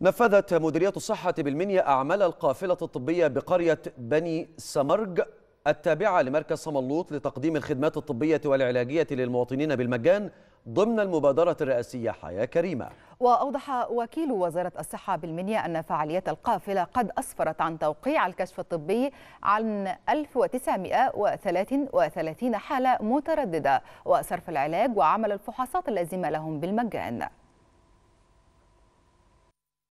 نفذت مديرية الصحة بالمنيا أعمال القافلة الطبية بقرية بني سمرج التابعة لمركز صملوط لتقديم الخدمات الطبية والعلاجية للمواطنين بالمجان ضمن المبادرة الرئاسية حياة كريمة وأوضح وكيل وزارة الصحة بالمنيا أن فعالية القافلة قد أسفرت عن توقيع الكشف الطبي عن 1933 حالة مترددة وصرف العلاج وعمل الفحوصات اللازمة لهم بالمجان